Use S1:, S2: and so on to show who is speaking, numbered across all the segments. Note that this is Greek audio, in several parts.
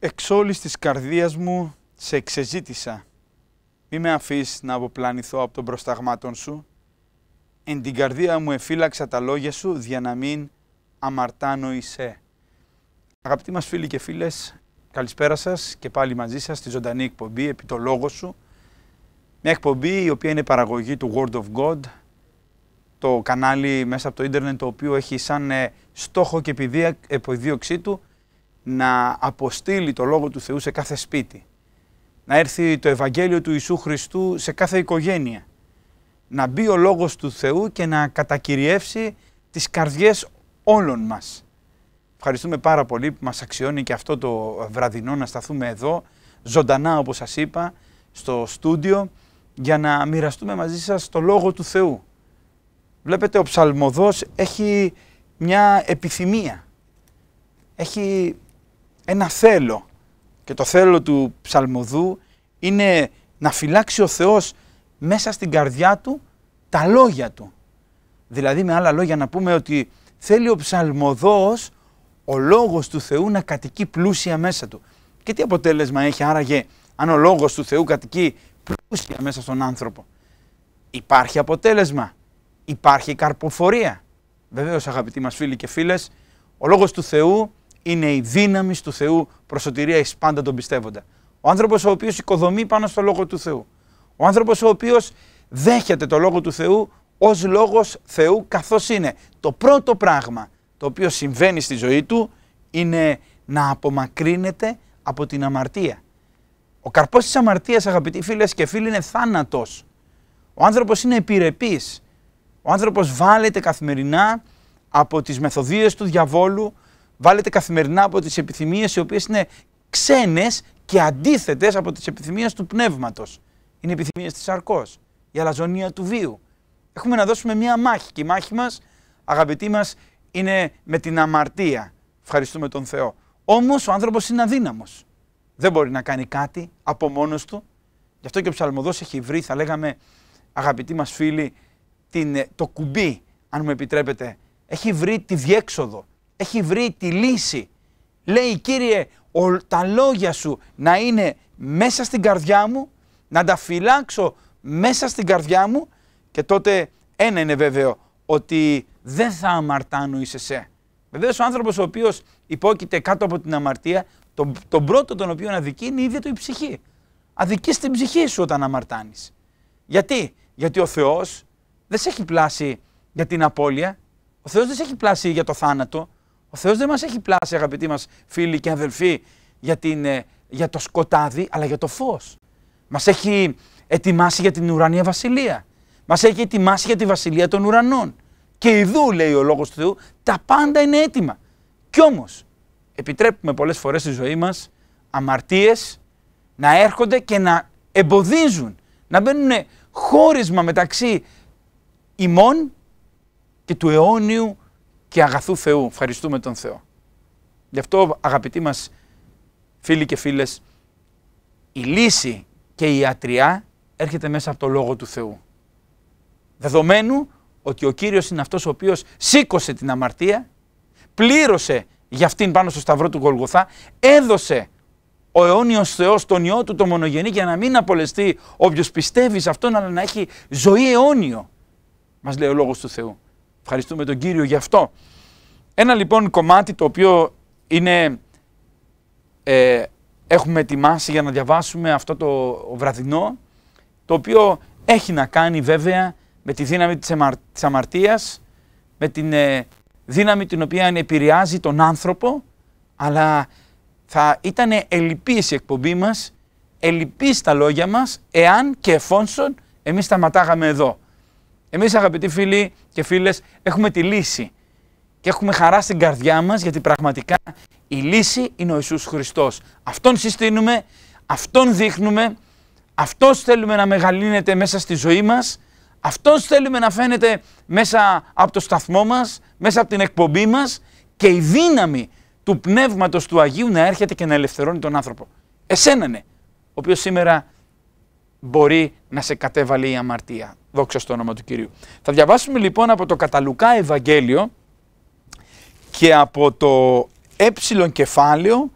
S1: Εξ όλης της καρδίας μου σε εξεζήτησα. Μη με αφήσει να αποπλανηθώ από των προσταγμάτων σου. Εν την καρδία μου εφύλαξα τα λόγια σου, για να μην αμαρτάνω εισέ. Αγαπητοί μας φίλοι και φίλες, καλησπέρα σας και πάλι μαζί σας στη ζωντανή εκπομπή «Επί το λόγο σου». Μια εκπομπή η οποία είναι παραγωγή του Word of God, το κανάλι μέσα από το ίντερνετ το οποίο έχει σαν ε, στόχο και επιδίωξή του να αποστείλει το Λόγο του Θεού σε κάθε σπίτι, να έρθει το Ευαγγέλιο του Ιησού Χριστού σε κάθε οικογένεια, να μπει ο Λόγος του Θεού και να κατακυριεύσει τις καρδιές όλων μας. Ευχαριστούμε πάρα πολύ που μας αξιώνει και αυτό το βραδινό να σταθούμε εδώ, ζωντανά όπως σας είπα, στο στούντιο, για να μοιραστούμε μαζί σας το Λόγο του Θεού. Βλέπετε, ο ψαλμοδός έχει μια επιθυμία. Έχει ένα θέλω. Και το θέλω του ψαλμοδού είναι να φυλάξει ο Θεός μέσα στην καρδιά του τα λόγια του. Δηλαδή με άλλα λόγια να πούμε ότι θέλει ο ψαλμοδός ο λόγος του Θεού να κατοικεί πλούσια μέσα του. Και τι αποτέλεσμα έχει άραγε αν ο λόγος του Θεού κατοικεί πλούσια μέσα στον άνθρωπο. Υπάρχει αποτέλεσμα. Υπάρχει καρποφορία. Βεβαίως αγαπητοί μας φίλοι και φίλες, ο λόγος του Θεού είναι η δύναμη του Θεού προς σωτηρία πάντα τον πιστεύοντα. Ο άνθρωπος ο οποίος οικοδομεί πάνω στο λόγο του Θεού. Ο άνθρωπος ο οποίος δέχεται το λόγο του Θεού ως λόγος Θεού καθώς είναι. Το πρώτο πράγμα το οποίο συμβαίνει στη ζωή του είναι να απομακρύνεται από την αμαρτία. Ο καρπός της αμαρτίας αγαπητοί φίλες και φίλοι είναι θάνατος. Ο άνθρωπος είναι επιρρεπής. Ο άνθρωπος βάλεται καθημερινά από τις μεθοδίες του διαβόλου, βάλετε καθημερινά από τις επιθυμίες οι οποίες είναι ξένες και αντίθετες από τις επιθυμίες του πνεύματος. Είναι επιθυμίες της αρκός, η αλαζονία του βίου. Έχουμε να δώσουμε μία μάχη και η μάχη μας, αγαπητοί μας, είναι με την αμαρτία. Ευχαριστούμε τον Θεό. Όμως ο άνθρωπος είναι αδύναμος. Δεν μπορεί να κάνει κάτι από μόνος του. Γι' αυτό και ο ψαλμοδός έχει βρει, θα λέγαμε, αγαπητοί μας φίλοι, την, το κουμπί, αν μου επιτρέπετε. Έχει βρει τη διέξοδο έχει βρει τη λύση. Λέει Κύριε τα λόγια σου να είναι μέσα στην καρδιά μου, να τα φυλάξω μέσα στην καρδιά μου και τότε ένα είναι βέβαιο ότι δεν θα αμαρτάνω εις εσέ. Βεβαίως ο άνθρωπος ο οποίος υπόκειται κάτω από την αμαρτία, τον, τον πρώτο τον οποίο αδικεί είναι η ίδια του η ψυχή. Αδικείς την ψυχή σου όταν αμαρτάνεις. Γιατί, γιατί ο Θεός δεν σε έχει πλάσει για την απώλεια, ο Θεός δεν σε έχει πλάσει για το θάνατο, ο Θεός δεν μας έχει πλάσει αγαπητοί μας φίλοι και αδελφοί για, την, ε, για το σκοτάδι αλλά για το φως. Μας έχει ετοιμάσει για την ουρανία βασιλεία. Μας έχει ετοιμάσει για τη βασιλεία των ουρανών. Και ειδού λέει ο Λόγος του Θεού τα πάντα είναι έτοιμα. Κι όμως επιτρέπουμε πολλές φορές στη ζωή μας αμαρτίες να έρχονται και να εμποδίζουν, να μπαίνουν χώρισμα μεταξύ ημών και του αιώνιου και αγαθού Θεού. Ευχαριστούμε τον Θεό. Γι' αυτό αγαπητοί μας φίλοι και φίλες, η λύση και η ατριά έρχεται μέσα από το Λόγο του Θεού. Δεδομένου ότι ο Κύριος είναι αυτός ο οποίος σήκωσε την αμαρτία, πλήρωσε για αυτήν πάνω στο σταυρό του Γολγοθά, έδωσε ο αιώνιος Θεός τον ιό του το μονογενή για να μην απολεστεί όποιος πιστεύει σε αυτόν αλλά να έχει ζωή αιώνιο, μας λέει ο Λόγος του Θεού. Ευχαριστούμε τον Κύριο γι' αυτό. Ένα λοιπόν κομμάτι το οποίο είναι, ε, έχουμε ετοιμάσει για να διαβάσουμε αυτό το βραδινό, το οποίο έχει να κάνει βέβαια με τη δύναμη της, αμαρ, αμαρτίας, με την ε, δύναμη την οποία επηρεάζει τον άνθρωπο, αλλά θα ήταν ελλειπής η εκπομπή μας, ελλειπής τα λόγια μας, εάν και εφόσον εμείς σταματάγαμε εδώ. Εμείς αγαπητοί φίλοι και φίλες έχουμε τη λύση και έχουμε χαρά στην καρδιά μας γιατί πραγματικά η λύση είναι ο Ιησούς Χριστός. Αυτόν συστήνουμε, αυτόν δείχνουμε, αυτός θέλουμε να μεγαλύνεται μέσα στη ζωή μας, αυτός θέλουμε να φαίνεται μέσα από το σταθμό μας, μέσα από την εκπομπή μας και η δύναμη του Πνεύματος του Αγίου να έρχεται και να ελευθερώνει τον άνθρωπο. Εσένα ναι, ο οποίος σήμερα μπορεί να σε κατέβαλει η αμαρτία. Δόξα στο όνομα του Κυρίου. Θα διαβάσουμε λοιπόν από το Καταλουκά Ευαγγέλιο και από το ε κεφάλαιο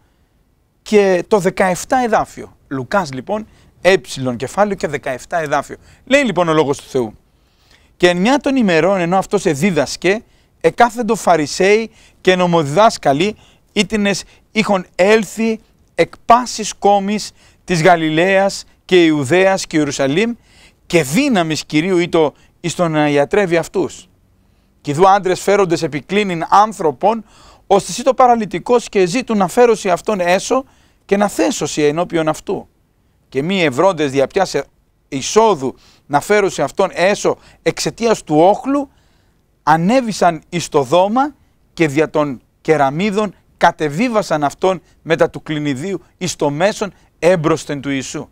S1: και το 17 εδάφιο. Λουκάς λοιπόν, ε κεφάλαιο και 17 εδάφιο. Λέει λοιπόν ο Λόγος του Θεού. Και εν μια των ημερών ενώ αυτός εδίδασκε, εκάθεντο Φαρισαίοι και νομοδιδάσκαλοι, ήτινες είχον έλθει εκ πάσης κόμης της Γαλιλαίας και Ιουδαίας και Ιερουσαλήμ και δύναμης Κυρίου ήτο εις το να ιατρεύει αυτούς. Κι δου άντρες φέροντες επικλίνην άνθρωπον, ώστε εσύ το παραλυτικός και ζήτουν να φέρωση αυτόν έσω και να θέσωση ενώπιον αυτού. Και μη ευρώντες διαπιάσε εισόδου να φέρωση αυτόν έσω εξαιτίας του όχλου, ανέβησαν εις το δώμα και δια των κεραμίδων κατεβίβασαν αυτόν μετά του κλινιδίου εις το μέσον έμπροσθεν του Ιησού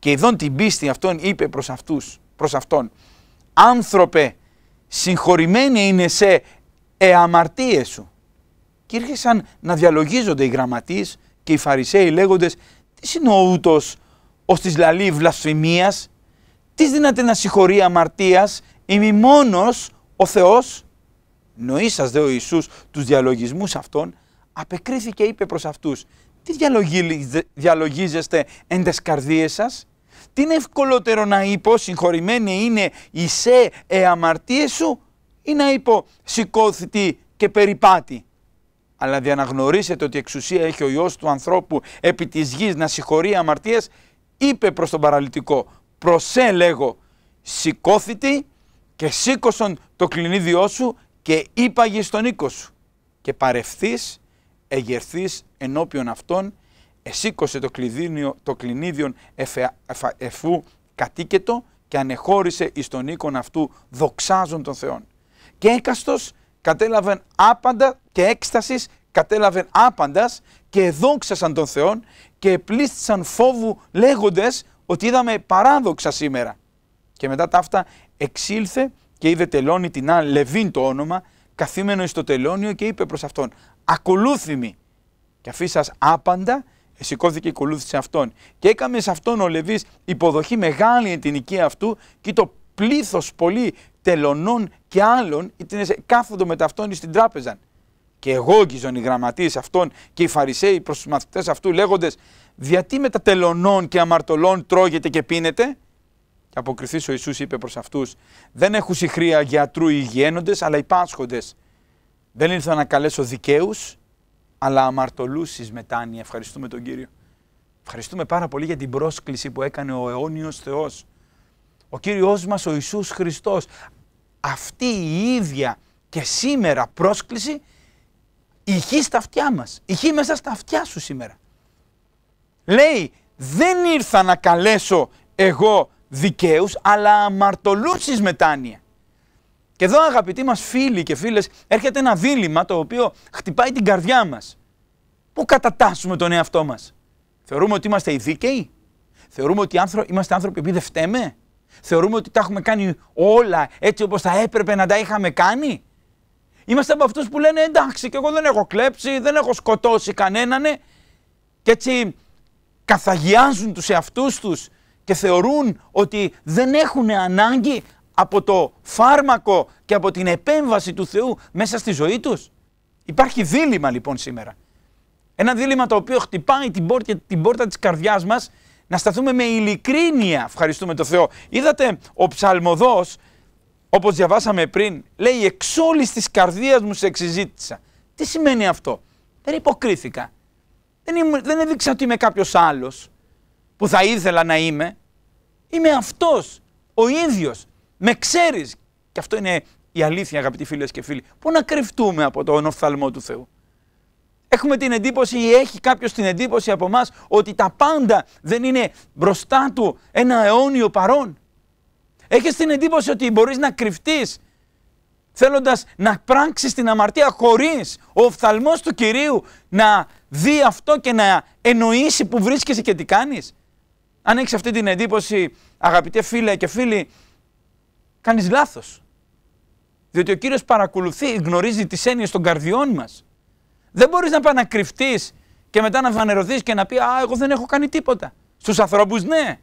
S1: και ειδών την πίστη αυτών είπε προς, αυτούς, προς αυτόν «Άνθρωπε, συγχωρημένοι είναι σε εαμαρτίες σου». Και ήρχεσαν να διαλογίζονται οι γραμματείς και οι φαρισαίοι λέγοντες «Τι είναι ο ούτος ως της λαλή βλασφημίας, τι δυνάτε να συγχωρεί αμαρτίας, είμαι μόνος ο Θεός». Νοήσας δε ο Ιησούς τους διαλογισμούς αυτών, απεκρίθηκε είπε προς αυτούς «Τι διαλογίζεστε εν τες καρδίες σας» τι είναι ευκολότερο να είπω συγχωρημένη είναι η σε ε σου ή να είπω σηκώθητη και περιπάτη. Αλλά διαναγνωρίσετε ότι εξουσία έχει ο Υιός του ανθρώπου επί της γης να συγχωρεί αμαρτίες, είπε προς τον παραλυτικό, προσέ λέγω, σηκώθητη και σήκωσον το κλινίδιό σου και είπαγες στον οίκο σου και παρευθείς εγερθείς ενώπιον αυτών εσήκωσε το, κλειδίνιο, το κλινίδιο εφού κατήκετο και ανεχώρησε εις τον οίκον αυτού δοξάζον τον Θεόν. Και έκαστος κατέλαβεν άπαντα και έκστασης κατέλαβεν άπαντας και δόξασαν τον Θεόν και πλήστησαν φόβου λέγοντες ότι είδαμε παράδοξα σήμερα. Και μετά τα αυτά εξήλθε και είδε τελώνει την άλλη Λεβίν το όνομα καθήμενο εις το τελώνιο και είπε προς αυτόν «Ακολούθημη» και αφήσας άπαντα σηκώθηκε και ακολούθησε αυτόν. Και έκαμε σε αυτόν ο Λεβής υποδοχή μεγάλη την οικία αυτού και το πλήθος πολύ τελωνών και άλλων ήταν κάθοντο με αυτόν στην τράπεζα. Και γκίζον οι γραμματείς αυτών και οι φαρισαίοι προς τους μαθητές αυτού λέγοντες «Διατί με τα τελωνών και αμαρτωλών τρώγεται και πίνετε» Και αποκριθείς ο Ιησούς είπε προς αυτούς «Δεν έχουν συχρία γιατρού υγιένοντες αλλά υπάσχοντες. Δεν εχουν συγχρια γιατρου υγιενοντες αλλα υπασχοντες δεν ηρθα να καλέσω δικαίους αλλά αμαρτωλούσεις μετάνοια. Ευχαριστούμε τον Κύριο. Ευχαριστούμε πάρα πολύ για την πρόσκληση που έκανε ο αιώνιος Θεός. Ο κύριος μας ο Ιησούς Χριστός. Αυτή η ίδια και σήμερα πρόσκληση ηχεί στα αυτιά μας. Ηχεί μέσα στα αυτιά σου σήμερα. Λέει δεν ήρθα να καλέσω εγώ δικαίους αλλά αμαρτωλούσεις μετάνοια. Και εδώ αγαπητοί μας φίλοι και φίλες έρχεται ένα δίλημα το οποίο χτυπάει την καρδιά μας. Πού κατατάσσουμε τον εαυτό μας. Θεωρούμε ότι είμαστε οι δίκαιοι. Θεωρούμε ότι είμαστε άνθρωποι που δεν φταίμε. Θεωρούμε ότι τα έχουμε κάνει όλα έτσι όπως θα έπρεπε να τα είχαμε κάνει. Είμαστε από αυτούς που λένε εντάξει, και εγώ δεν έχω κλέψει, δεν έχω σκοτώσει κανέναν. Ναι. Και έτσι καθαγιάζουν τους εαυτούς τους και θεωρούν ότι δεν έχουν ανάγκη από το φάρμακο και από την επέμβαση του Θεού μέσα στη ζωή τους. Υπάρχει δίλημα λοιπόν σήμερα. Ένα δίλημα το οποίο χτυπάει την πόρτα, την πόρτα της καρδιάς μας να σταθούμε με ειλικρίνεια, ευχαριστούμε τον Θεό. Είδατε, ο ψαλμοδός, όπως διαβάσαμε πριν, λέει «Εξ όλης της καρδίας μου σε εξυζήτησα». Τι σημαίνει αυτό. Δεν υποκρίθηκα. Δεν, είμαι, δεν έδειξα ότι είμαι κάποιος άλλος που θα ήθελα να είμαι. Είμαι αυτός, ο ίδιος. Με ξέρεις. Και αυτό είναι η αλήθεια αγαπητοί φίλες και φίλοι. Πού να κρυφτούμε από τον οφθαλμό του Θεού. Έχουμε την εντύπωση ή έχει κάποιος την εντύπωση από εμάς ότι τα πάντα δεν είναι μπροστά του ένα αιώνιο παρόν. Έχεις την εντύπωση ότι μπορείς να κρυφτείς θέλοντας να πράξεις την αμαρτία χωρίς ο οφθαλμός του Κυρίου να δει αυτό και να εννοήσει που βρίσκεσαι και τι κάνεις. Αν έχεις αυτή την εντύπωση αγαπητέ φίλε και φίλοι κάνεις λάθος. Διότι ο Κύριος παρακολουθεί, γνωρίζει τις έννοιες των καρδιών μας. Δεν μπορείς να πάει να κρυφτεί και μετά να φανερωθείς και να πει Α, εγώ δεν έχω κάνει τίποτα. Στους ανθρώπους ναι.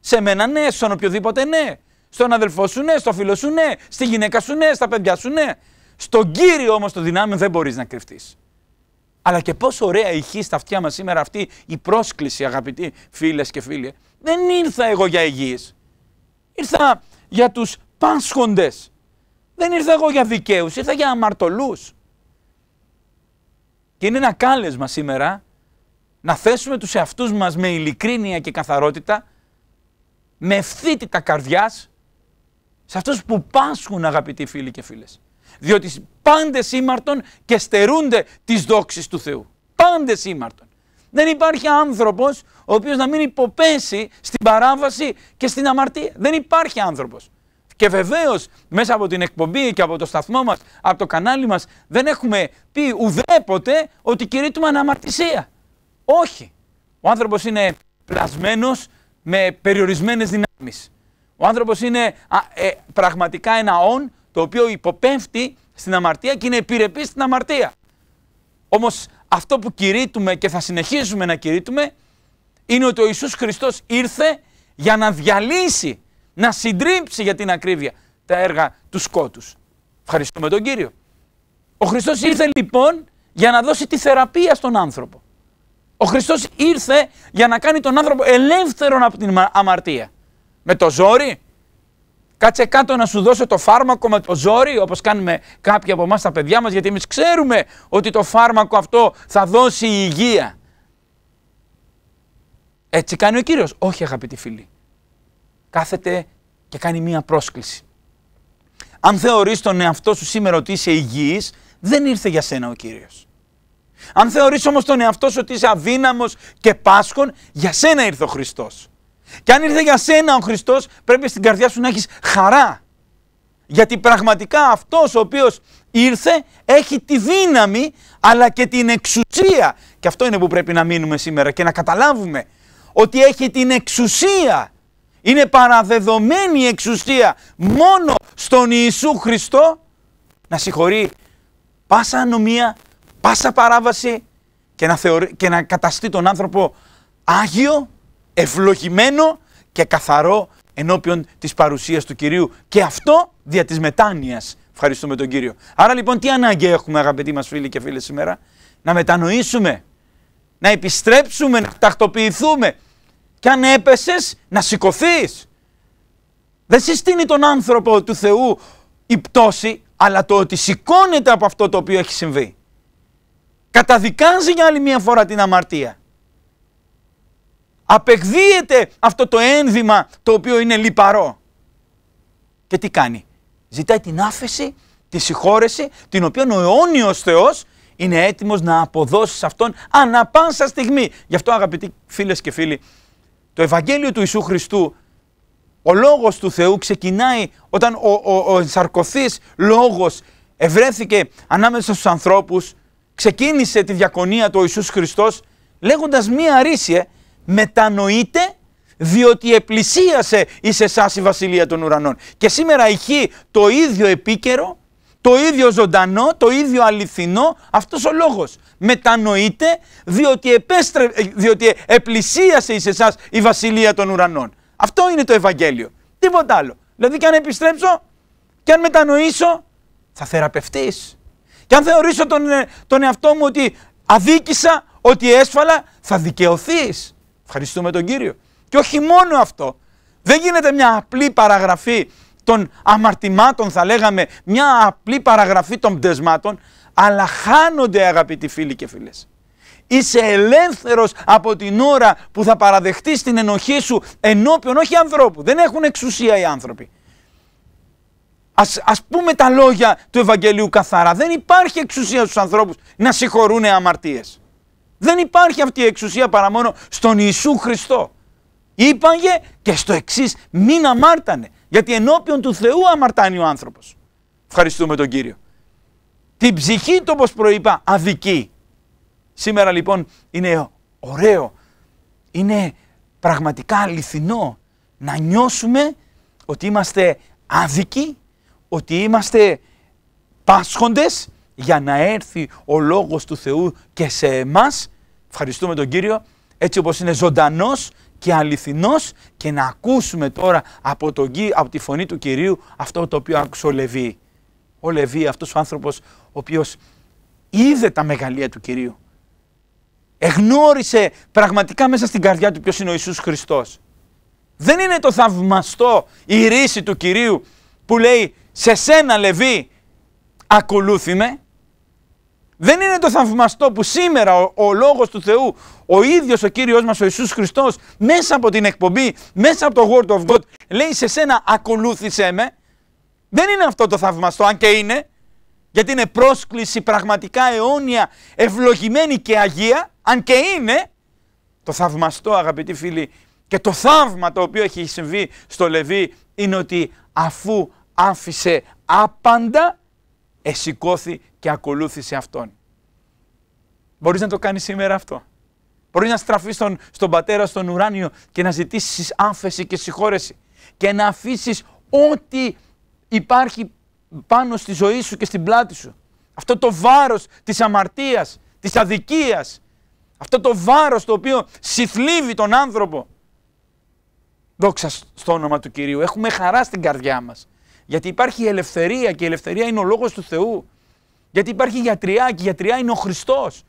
S1: Σε μένα ναι, στον οποιοδήποτε ναι. Στον αδελφό σου ναι, στο φίλο σου ναι, στη γυναίκα σου ναι, στα παιδιά σου ναι. Στον κύριο όμως το δυνάμει δεν μπορείς να κρυφτείς. Αλλά και πόσο ωραία ηχή στα αυτιά μας σήμερα αυτή η πρόσκληση, αγαπητοί φίλες και φίλοι. Δεν ήρθα εγώ για υγιείς. Ήρθα για τους πάσχοντες. Δεν ήρθα εγώ για δικαίους, ήρθα για αμαρτωλούς. Και είναι ένα κάλεσμα σήμερα να θέσουμε τους εαυτούς μας με ειλικρίνεια και καθαρότητα, με ευθύτητα καρδιάς, σε αυτούς που πάσχουν αγαπητοί φίλοι και φίλες. Διότι πάντε σήμαρτον και στερούνται τις δόξεις του Θεού. Πάντε σήμαρτον. Δεν υπάρχει άνθρωπος ο οποίος να μην υποπέσει στην παράβαση και στην αμαρτία. Δεν υπάρχει άνθρωπος. Και βεβαίως μέσα από την εκπομπή και από το σταθμό μας, από το κανάλι μας, δεν έχουμε πει ουδέποτε ότι κηρύττουμε αναμαρτησία. Όχι. Ο άνθρωπος είναι πλασμένος με περιορισμένες δυνάμεις. Ο άνθρωπος είναι α, ε, πραγματικά ένα όν το οποίο υποπέμφτει στην αμαρτία και είναι επιρρεπής στην αμαρτία. Όμως αυτό που κηρύττουμε και θα συνεχίζουμε να κηρύττουμε είναι ότι ο Ιησούς Χριστός ήρθε για να διαλύσει να συντρίψει για την ακρίβεια τα έργα του σκότους. Ευχαριστούμε τον Κύριο. Ο Χριστός ήρθε λοιπόν για να δώσει τη θεραπεία στον άνθρωπο. Ο Χριστός ήρθε για να κάνει τον άνθρωπο ελεύθερον από την αμαρτία. Με το ζόρι. Κάτσε κάτω να σου δώσω το φάρμακο με το ζόρι, όπως κάνουμε κάποιοι από εμάς τα παιδιά μας, γιατί εμείς ξέρουμε ότι το φάρμακο αυτό θα δώσει υγεία. Έτσι κάνει ο Κύριος. Όχι αγαπητοί φίλοι κάθεται και κάνει μία πρόσκληση. Αν θεωρείς τον εαυτό σου σήμερα ότι είσαι υγιής, δεν ήρθε για σένα ο Κύριος. Αν θεωρείς όμως τον εαυτό σου ότι είσαι αδύναμος και πάσχων, για σένα ήρθε ο Χριστός. Και αν ήρθε για σένα ο Χριστός, πρέπει στην καρδιά σου να έχεις χαρά. Γιατί πραγματικά αυτός ο οποίος ήρθε έχει τη δύναμη αλλά και την εξουσία. Και αυτό είναι που πρέπει να μείνουμε σήμερα και να καταλάβουμε ότι έχει την εξουσία είναι παραδεδομένη η εξουσία μόνο στον Ιησού Χριστό να συγχωρεί πάσα ανομία, πάσα παράβαση και να, και να καταστεί τον άνθρωπο άγιο, ευλογημένο και καθαρό ενώπιον της παρουσίας του Κυρίου. Και αυτό δια της μετάνοιας. Ευχαριστούμε τον Κύριο. Άρα λοιπόν τι ανάγκη έχουμε αγαπητοί μας φίλοι και φίλες σήμερα. Να μετανοήσουμε, να επιστρέψουμε, να τακτοποιηθούμε, και αν έπεσες, να σηκωθείς. Δεν συστήνει τον άνθρωπο του Θεού η πτώση, αλλά το ότι σηκώνεται από αυτό το οποίο έχει συμβεί. Καταδικάζει για άλλη μια φορά την αμαρτία. Απεκδίεται αυτό το ένδυμα το οποίο είναι λιπαρό. Και τι κάνει. Ζητάει την άφεση, τη συγχώρεση, την οποία ο αιώνιος Θεός είναι έτοιμος να αποδώσει σε Αυτόν ανά πάσα στιγμή. Γι' αυτό αγαπητοί φίλες και φίλοι το Ευαγγέλιο του Ιησού Χριστού, ο λόγος του Θεού ξεκινάει όταν ο, ο, ο ενσαρκωθής λόγος ευρέθηκε ανάμεσα στους ανθρώπους, ξεκίνησε τη διακονία του ο Ιησούς Χριστός λέγοντας μία αρίσια μετανοείτε διότι επλησίασε εις εσάς η Βασιλεία των Ουρανών. Και σήμερα ηχεί το ίδιο επίκαιρο το ίδιο ζωντανό, το ίδιο αληθινό, αυτός ο λόγος. Μετανοείτε διότι, επέστρε, ε, διότι επλησίασε εις εσάς η βασιλεία των ουρανών. Αυτό είναι το Ευαγγέλιο. Τίποτα άλλο. Δηλαδή και αν επιστρέψω και αν μετανοήσω θα θεραπευτείς. Και αν θεωρήσω τον, ε, τον εαυτό μου ότι αδίκησα, ότι έσφαλα, θα δικαιωθείς Ευχαριστούμε τον Κύριο. Και όχι μόνο αυτό. Δεν γίνεται μια απλή παραγραφή των αμαρτημάτων θα λέγαμε, μια απλή παραγραφή των πτεσμάτων, αλλά χάνονται αγαπητοί φίλοι και φίλες. Είσαι ελεύθερος από την ώρα που θα παραδεχτείς την ενοχή σου ενώπιον όχι ανθρώπου. Δεν έχουν εξουσία οι άνθρωποι. Ας, ας πούμε τα λόγια του Ευαγγελίου καθαρά. Δεν υπάρχει εξουσία στους ανθρώπους να συγχωρούν αμαρτίες. Δεν υπάρχει αυτή η εξουσία παρά μόνο στον Ιησού Χριστό. Είπαγε και στο εξής μην αμάρτανε. Γιατί ενώπιον του Θεού αμαρτάνει ο άνθρωπος. Ευχαριστούμε τον Κύριο. Την ψυχή του όπως προείπα αδική. Σήμερα λοιπόν είναι ωραίο, είναι πραγματικά αληθινό να νιώσουμε ότι είμαστε άδικοι, ότι είμαστε πάσχοντες για να έρθει ο Λόγος του Θεού και σε εμάς. Ευχαριστούμε τον Κύριο έτσι όπως είναι ζωντανός και αληθινός και να ακούσουμε τώρα από, τον, από τη φωνή του Κυρίου αυτό το οποίο άκουσε ο Λεβί. Ο Λεβί, αυτός ο άνθρωπος ο οποίος είδε τα μεγαλεία του Κυρίου. Εγνώρισε πραγματικά μέσα στην καρδιά του ποιος είναι ο Ιησούς Χριστός. Δεν είναι το θαυμαστό η ρίση του Κυρίου που λέει «Σε σένα Λεβί, ακολούθημε Δεν είναι το θαυμαστό που σήμερα ο, ο Λόγος του Θεού, ο ίδιος ο κύριος μας ο Ιησούς Χριστός μέσα από την εκπομπή, μέσα από το Word of God, λέει σε σένα ακολούθησέ με. Δεν είναι αυτό το θαυμαστό, αν και είναι, γιατί είναι πρόσκληση πραγματικά αιώνια, ευλογημένη και αγία, αν και είναι το θαυμαστό αγαπητοί φίλοι και το θαύμα το οποίο έχει συμβεί στο Λεβί είναι ότι αφού άφησε άπαντα, εσηκώθη και ακολούθησε Αυτόν. Μπορείς να το κάνεις σήμερα αυτό. Μπορεί να στραφείς στον, στον πατέρα, στον ουράνιο και να ζητήσεις άφεση και συγχώρεση και να αφήσεις ό,τι υπάρχει πάνω στη ζωή σου και στην πλάτη σου. Αυτό το βάρος της αμαρτίας, της αδικίας, αυτό το βάρος το οποίο συθλίβει τον άνθρωπο. Δόξα στο όνομα του Κυρίου. Έχουμε χαρά στην καρδιά μας. Γιατί υπάρχει ελευθερία και η ελευθερία είναι ο λόγος του Θεού. Γιατί υπάρχει γιατριά και η γιατριά είναι ο Χριστός.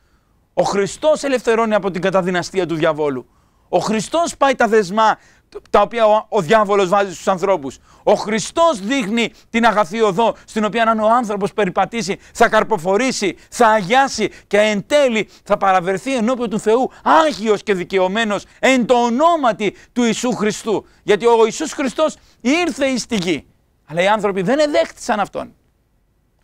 S1: Ο Χριστό ελευθερώνει από την καταδυναστία του διαβόλου. Ο Χριστός πάει τα δεσμά τα οποία ο, ο διάβολος βάζει στους ανθρώπους. Ο Χριστός δείχνει την αγαθή οδό στην οποία αν ο άνθρωπος περιπατήσει θα καρποφορήσει, θα αγιάσει και εν τέλει θα παραβερθεί ενώπιον του Θεού άγιος και δικαιωμένος εν το ονόματι του Ιησού Χριστού. Γιατί ο Ιησούς Χριστός ήρθε εις τη γη. Αλλά οι άνθρωποι δεν εδέχτησαν αυτόν.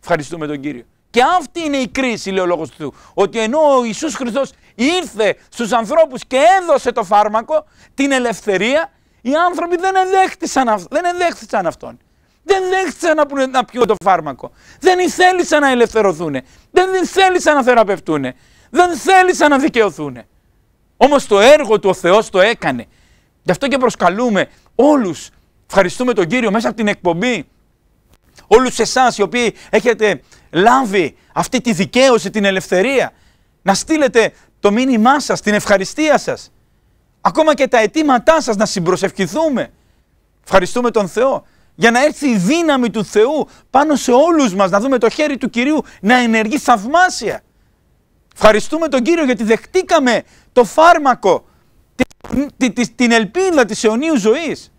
S1: Ευχαριστούμε τον Κύριο. Και αυτή είναι η κρίση, λέει ο λόγος του Ότι ενώ ο Ιησούς Χριστός ήρθε στους ανθρώπους και έδωσε το φάρμακο, την ελευθερία, οι άνθρωποι δεν εδέχτησαν, δεν αυτόν. Δεν δέχτησαν να, να πιούν το φάρμακο. Δεν θέλησαν να ελευθερωθούν. Δεν θέλησαν να θεραπευτούν. Δεν θέλησαν να δικαιωθούν. Όμως το έργο του ο Θεός το έκανε. Γι' αυτό και προσκαλούμε όλους. Ευχαριστούμε τον κύριο μέσα από την εκπομπή Όλους εσάς οι οποίοι έχετε λάβει αυτή τη δικαίωση, την ελευθερία, να στείλετε το μήνυμά σας, την ευχαριστία σας. Ακόμα και τα αιτήματά σας να συμπροσευχηθούμε. Ευχαριστούμε τον Θεό για να έρθει η δύναμη του Θεού πάνω σε όλους μας, να δούμε το χέρι του Κυρίου να ενεργεί θαυμάσια. Ευχαριστούμε τον Κύριο γιατί δεχτήκαμε το φάρμακο, την ελπίδα της αιωνίου ζωής.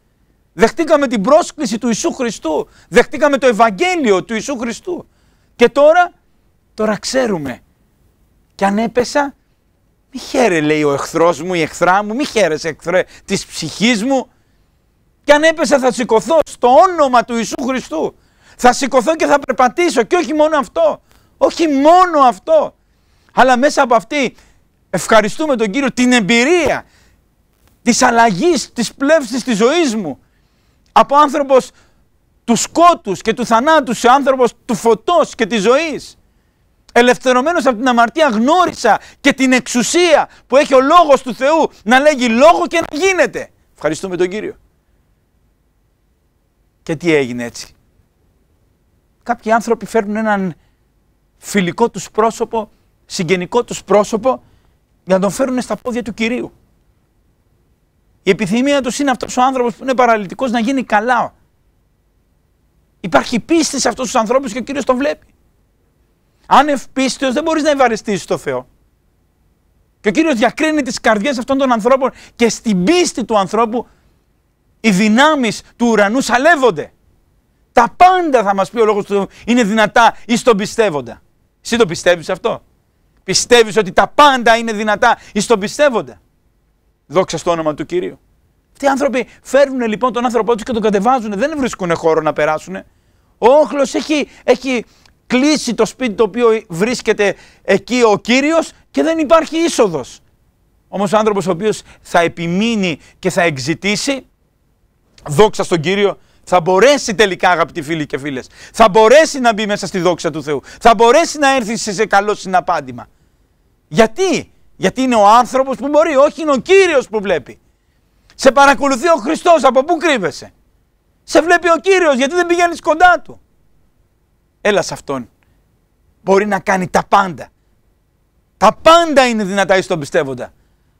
S1: Δεχτήκαμε την πρόσκληση του Ιησού Χριστού. Δεχτήκαμε το Ευαγγέλιο του Ιησού Χριστού. Και τώρα, τώρα ξέρουμε. Και αν έπεσα, μη χαίρε λέει ο εχθρός μου, η εχθρά μου, μη χαίρεσαι εχθρέ της ψυχής μου. Και αν έπεσα θα σηκωθώ στο όνομα του Ιησού Χριστού. Θα σηκωθώ και θα περπατήσω και όχι μόνο αυτό. Όχι μόνο αυτό. Αλλά μέσα από αυτή ευχαριστούμε τον Κύριο την εμπειρία της αλλαγής, της πλεύσης της ζωής μου από άνθρωπος του σκότους και του θανάτου σε άνθρωπος του φωτός και της ζωής. Ελευθερωμένος από την αμαρτία γνώρισα και την εξουσία που έχει ο Λόγος του Θεού να λέγει λόγο και να γίνεται. Ευχαριστούμε τον Κύριο. Και τι έγινε έτσι. Κάποιοι άνθρωποι φέρνουν έναν φιλικό τους πρόσωπο, συγγενικό τους πρόσωπο για να τον φέρουν στα πόδια του Κυρίου. Η επιθυμία τους είναι αυτός ο άνθρωπος που είναι παραλυτικός να γίνει καλά. Υπάρχει πίστη σε αυτούς τους ανθρώπους και ο κύριος τον βλέπει. Αν ευπίστεω δεν μπορείς να ευαρεστήσει το Θεό. Και ο κύριος διακρίνει τις καρδιές αυτών των ανθρώπων και στην πίστη του ανθρώπου οι δυνάμεις του ουρανού σαλεύονται. Τα πάντα θα μας πει ο λόγος του είναι δυνατά ή στον πιστεύοντα. Εσύ το πιστεύεις αυτό. Πιστεύεις ότι τα πάντα είναι δυνατά ή στον πιστεύοντα. Δόξα στο όνομα του κυρίου. Αυτοί οι άνθρωποι φέρνουν λοιπόν τον άνθρωπό τους και τον κατεβάζουν. Δεν βρίσκουν χώρο να περάσουν. Ο όχλος έχει, έχει κλείσει το σπίτι το οποίο βρίσκεται εκεί ο κύριος και δεν υπάρχει είσοδος. Όμως ο άνθρωπος ο οποίος θα επιμείνει και θα εξητήσει, δόξα στον κύριο, θα μπορέσει τελικά, αγαπητοί φίλοι και φίλες, θα μπορέσει να μπει μέσα στη δόξα του Θεού. Θα μπορέσει να έρθει σε καλό συναπάντημα. Γιατί, γιατί είναι ο άνθρωπος που μπορεί, όχι είναι ο Κύριος που βλέπει. Σε παρακολουθεί ο Χριστός, από πού κρύβεσαι. Σε βλέπει ο Κύριος, γιατί δεν πηγαίνεις κοντά του. Έλα σε αυτόν. Μπορεί να κάνει τα πάντα. Τα πάντα είναι δυνατά εις τον πιστεύοντα.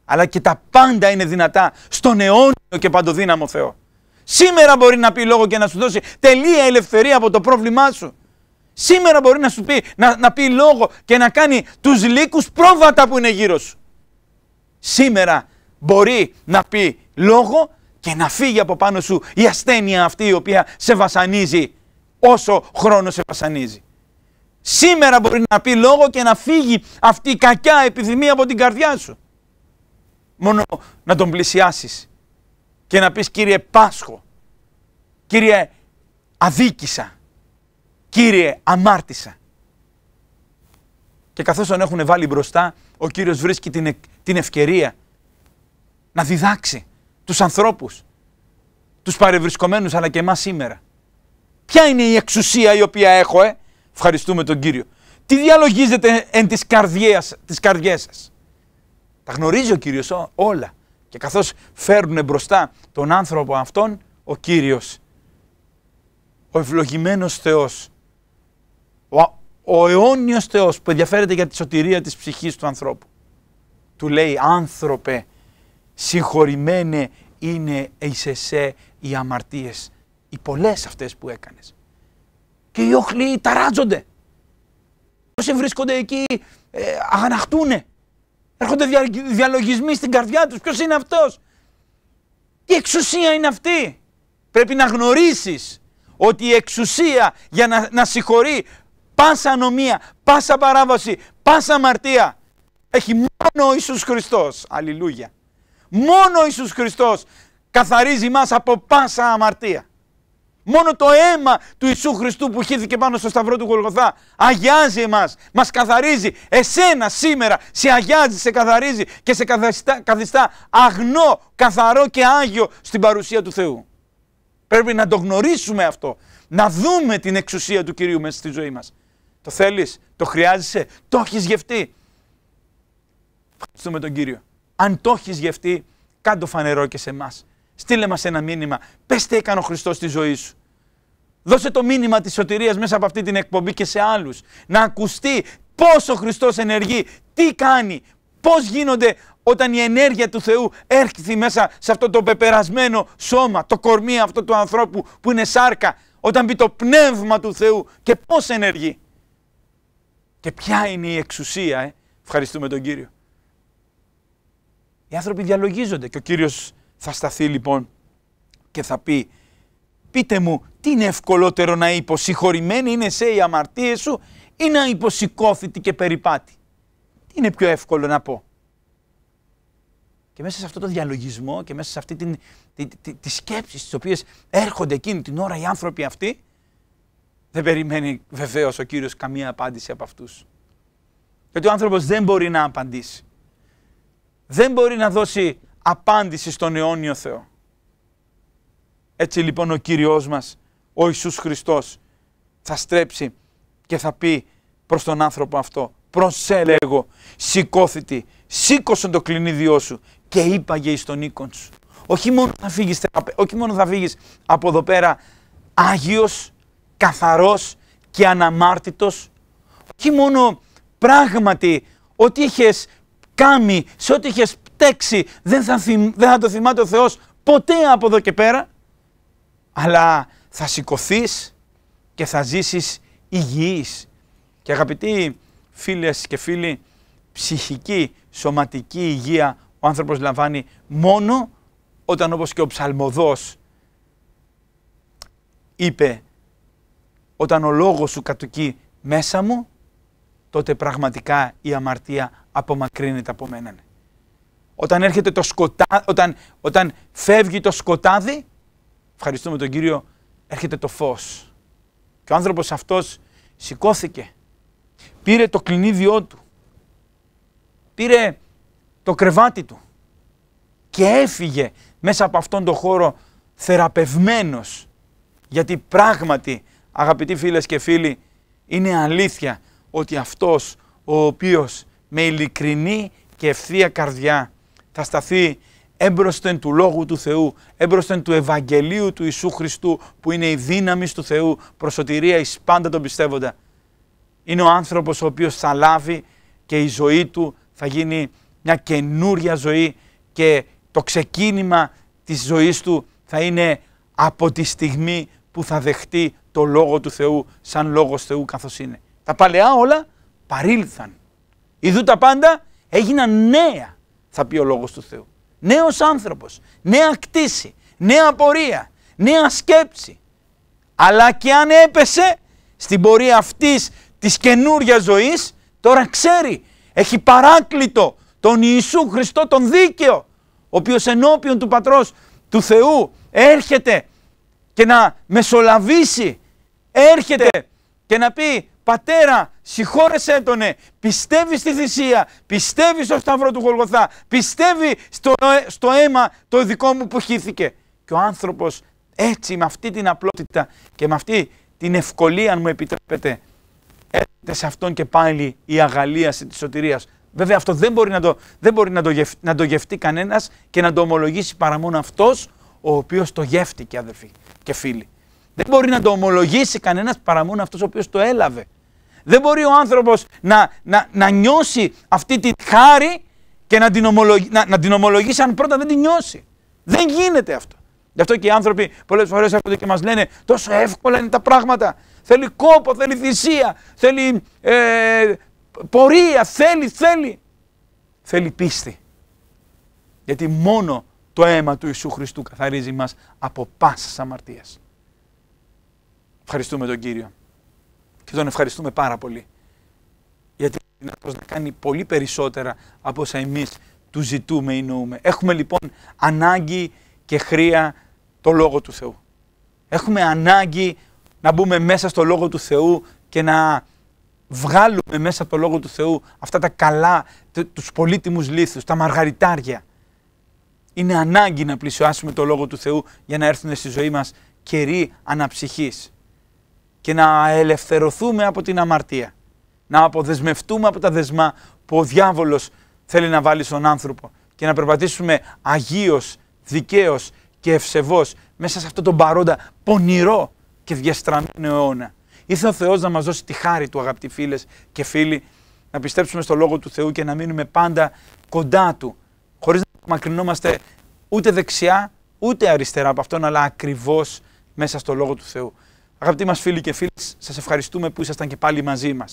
S1: Αλλά και τα πάντα είναι δυνατά στον αιώνιο και παντοδύναμο Θεό. Σήμερα μπορεί να πει λόγο και να σου δώσει τελεία ελευθερία από το πρόβλημά σου. Σήμερα μπορεί να σου πει, να, να πει λόγο και να κάνει τους λύκους πρόβατα που είναι γύρω σου. Σήμερα μπορεί να πει λόγο και να φύγει από πάνω σου η ασθένεια αυτή η οποία σε βασανίζει όσο χρόνο σε βασανίζει. Σήμερα μπορεί να πει λόγο και να φύγει αυτή η κακιά επιθυμία από την καρδιά σου. Μόνο να τον πλησιάσεις και να πεις Κύριε Πάσχο, Κύριε αδίκησα, Κύριε, αμάρτησα. Και καθώς τον έχουν βάλει μπροστά, ο Κύριος βρίσκει την, την ευκαιρία να διδάξει τους ανθρώπους, τους παρευρισκομένους αλλά και εμάς σήμερα. Ποια είναι η εξουσία η οποία έχω, ε? Ευχαριστούμε τον Κύριο. Τι διαλογίζετε εν της καρδιάς, της καρδιές σας. Τα γνωρίζει ο Κύριος ό, όλα. Και καθώς φέρνουν μπροστά τον άνθρωπο αυτόν, Κύριος, ο ευλογημένος Θεός, ο, ο αιώνιος Θεός που ενδιαφέρεται για τη σωτηρία της ψυχής του ανθρώπου. Του λέει άνθρωπε συγχωρημένε είναι εις εσέ οι αμαρτίες, οι πολλές αυτές που έκανες. Και οι όχλοι ταράζονται. Όσοι βρίσκονται εκεί ε, αγαναχτούνε. Έρχονται διαλογισμοί στην καρδιά τους. Ποιος είναι αυτός. Τι εξουσία είναι αυτή. Πρέπει να γνωρίσεις ότι η εξουσία για να, να συγχωρεί πάσα ανομία, πάσα παράβαση, πάσα αμαρτία. Έχει μόνο ο Ιησούς Χριστός. Αλληλούια. Μόνο ο Ιησούς Χριστός καθαρίζει μας από πάσα αμαρτία. Μόνο το αίμα του Ιησού Χριστού που χύθηκε πάνω στο σταυρό του Γολγοθά αγιάζει εμάς, μας καθαρίζει. Εσένα σήμερα σε αγιάζει, σε καθαρίζει και σε καθιστά, καθιστά αγνό, καθαρό και άγιο στην παρουσία του Θεού. Πρέπει να το γνωρίσουμε αυτό, να δούμε την εξουσία του Κυρίου μέσα στη ζωή μας. Το θέλεις, το χρειάζεσαι, το έχεις γευτεί. Ευχαριστούμε τον κύριο. Αν το έχεις γευτεί, κάντο φανερό και σε εμάς. Στείλε μας ένα μήνυμα. Πες τι έκανε ο Χριστός στη ζωή σου. Δώσε το μήνυμα της σωτηρίας μέσα από αυτή την εκπομπή και σε άλλους. Να ακουστεί πώς ο Χριστός ενεργεί, τι κάνει, πώς γίνονται όταν η ενέργεια του Θεού έρχεται μέσα σε αυτό το πεπερασμένο σώμα, το κορμί αυτό του ανθρώπου που είναι σάρκα, όταν μπει το πνεύμα του Θεού και πώς ενεργεί. Και ποια είναι η εξουσία, ε? ευχαριστούμε τον Κύριο. Οι άνθρωποι διαλογίζονται και ο Κύριος θα σταθεί λοιπόν και θα πει «Πείτε μου, τι είναι ευκολότερο να υποσυχωρημένη είναι σε οι αμαρτίες σου ή να υποσηκώθητη και περιπάτη». Τι είναι πιο εύκολο να πω. Και μέσα σε αυτό το διαλογισμό και μέσα σε αυτή τη, τη, τη, οποίες έρχονται εκείνη την ώρα οι άνθρωποι αυτοί, δεν περιμένει βεβαίως ο κύριος καμία απάντηση από αυτούς. Γιατί ο άνθρωπος δεν μπορεί να απαντήσει. Δεν μπορεί να δώσει απάντηση στον αιώνιο Θεό. Έτσι λοιπόν ο Κύριος μας, ο Ιησούς Χριστός, θα στρέψει και θα πει προς τον άνθρωπο αυτό προσέλεγω σηκώθητη, σήκωσε το κλινίδιό σου και είπαγε εις τον οίκον σου». Όχι μόνο θα φύγεις όχι θα από εδώ πέρα Άγιος, καθαρός και αναμάρτητος, όχι μόνο πράγματι ότι είχες κάνει, σε ό,τι είχες πτέξει, δεν θα, δεν θα το θυμάται ο Θεός ποτέ από εδώ και πέρα, αλλά θα σηκωθείς και θα ζήσεις υγιής. Και αγαπητοί φίλες και φίλοι, ψυχική, σωματική υγεία ο άνθρωπος λαμβάνει μόνο όταν όπως και ο ψαλμοδός είπε όταν ο λόγος σου κατοικεί μέσα μου, τότε πραγματικά η αμαρτία απομακρύνεται από μένα. Ναι. Όταν, έρχεται το σκοτά... όταν, όταν φεύγει το σκοτάδι, ευχαριστούμε τον Κύριο, έρχεται το φως. Και ο άνθρωπος αυτός σηκώθηκε, πήρε το κλινίδιό του, πήρε το κρεβάτι του και έφυγε μέσα από αυτόν τον χώρο θεραπευμένος γιατί πράγματι αγαπητοί φίλες και φίλοι, είναι αλήθεια ότι αυτός ο οποίος με ειλικρινή και ευθεία καρδιά θα σταθεί έμπροσθεν του Λόγου του Θεού, έμπροσθεν του Ευαγγελίου του Ιησού Χριστού που είναι η δύναμη του Θεού προσωτηρία σωτηρία εις πάντα τον πιστεύοντα. Είναι ο άνθρωπος ο οποίος θα λάβει και η ζωή του θα γίνει μια καινούρια ζωή και το ξεκίνημα της ζωής του θα είναι από τη στιγμή που θα δεχτεί το Λόγο του Θεού σαν Λόγος Θεού καθώς είναι. Τα παλαιά όλα παρήλθαν. Ιδού τα πάντα έγιναν νέα, θα πει ο Λόγος του Θεού. Νέος άνθρωπος, νέα κτήση, νέα πορεία, νέα σκέψη. Αλλά και αν έπεσε στην πορεία αυτής της καινούρια ζωής, τώρα ξέρει, έχει παράκλητο τον Ιησού Χριστό τον δίκαιο, ο οποίος ενώπιον του Πατρός του Θεού έρχεται και να μεσολαβήσει. Έρχεται και να πει πατέρα συγχώρεσέ τον, ε, πιστεύεις στη θυσία, πιστεύεις στο σταυρό του Γολγοθά, πιστεύει στο, ε, στο αίμα το δικό μου που χύθηκε. Και ο άνθρωπος έτσι με αυτή την απλότητα και με αυτή την ευκολία αν μου επιτρέπετε έρχεται σε αυτόν και πάλι η αγαλίαση της σωτηρίας. Βέβαια αυτό δεν μπορεί να το, δεν μπορεί να το, να το γευτεί κανένας και να το ομολογήσει παρά μόνο αυτός ο οποίος το γεύτηκε αδερφοί και φίλοι. Δεν μπορεί να το ομολογήσει κανένας παρά μόνο αυτός ο οποίος το έλαβε. Δεν μπορεί ο άνθρωπος να, να, να νιώσει αυτή τη χάρη και να την, να, να την ομολογήσει αν πρώτα δεν την νιώσει. Δεν γίνεται αυτό. Γι' αυτό και οι άνθρωποι πολλές φορές έρχονται και μας λένε τόσο εύκολα είναι τα πράγματα. Θέλει κόπο, θέλει θυσία, θέλει ε, πορεία, θέλει, θέλει. Θέλει πίστη. Γιατί μόνο το αίμα του Ιησού Χριστού καθαρίζει μας από πάσας αμαρτίας. Ευχαριστούμε τον Κύριο και τον ευχαριστούμε πάρα πολύ γιατί είναι να κάνει πολύ περισσότερα από όσα εμείς του ζητούμε ή νοούμε. Έχουμε λοιπόν ανάγκη και χρία το Λόγο του Θεού. Έχουμε ανάγκη να μπούμε μέσα στο Λόγο του Θεού και να βγάλουμε μέσα από το Λόγο του Θεού αυτά τα καλά, τους πολύτιμους λίθους, τα μαργαριτάρια είναι ανάγκη να πλησιάσουμε το Λόγο του Θεού για να έρθουν στη ζωή μας κερί αναψυχής και να ελευθερωθούμε από την αμαρτία, να αποδεσμευτούμε από τα δεσμά που ο διάβολος θέλει να βάλει στον άνθρωπο και να περπατήσουμε αγίως, δικαίως και ευσεβώς μέσα σε αυτό τον παρόντα πονηρό και διαστραμμένο αιώνα. Ήρθε ο Θεός να μας δώσει τη χάρη του αγαπητοί φίλες και φίλοι, να πιστέψουμε στο Λόγο του Θεού και να μείνουμε πάντα κοντά Του μακρινόμαστε ούτε δεξιά ούτε αριστερά από αυτόν, αλλά ακριβώς μέσα στο λόγο του Θεού. Αγαπητοί μας φίλοι και φίλοι, σας ευχαριστούμε που ήσασταν και πάλι μαζί μα.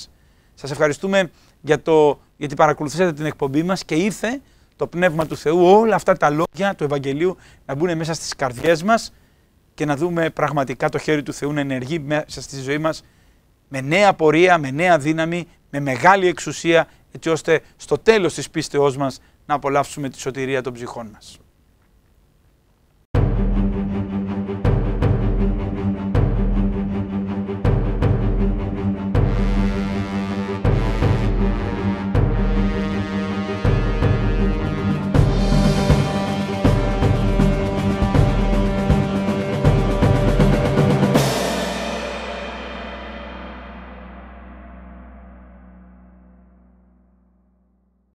S1: Σας ευχαριστούμε για το, γιατί παρακολουθήσατε την εκπομπή μας και ήρθε το πνεύμα του Θεού, όλα αυτά τα λόγια του Ευαγγελίου να μπουν μέσα στις καρδιές μας και να δούμε πραγματικά το χέρι του Θεού να ενεργεί μέσα στη ζωή μας με νέα πορεία, με νέα δύναμη, με μεγάλη εξουσία, έτσι ώστε στο τέλος της πίστεώς μας να απολαύσουμε τη σωτηρία των ψυχών μας.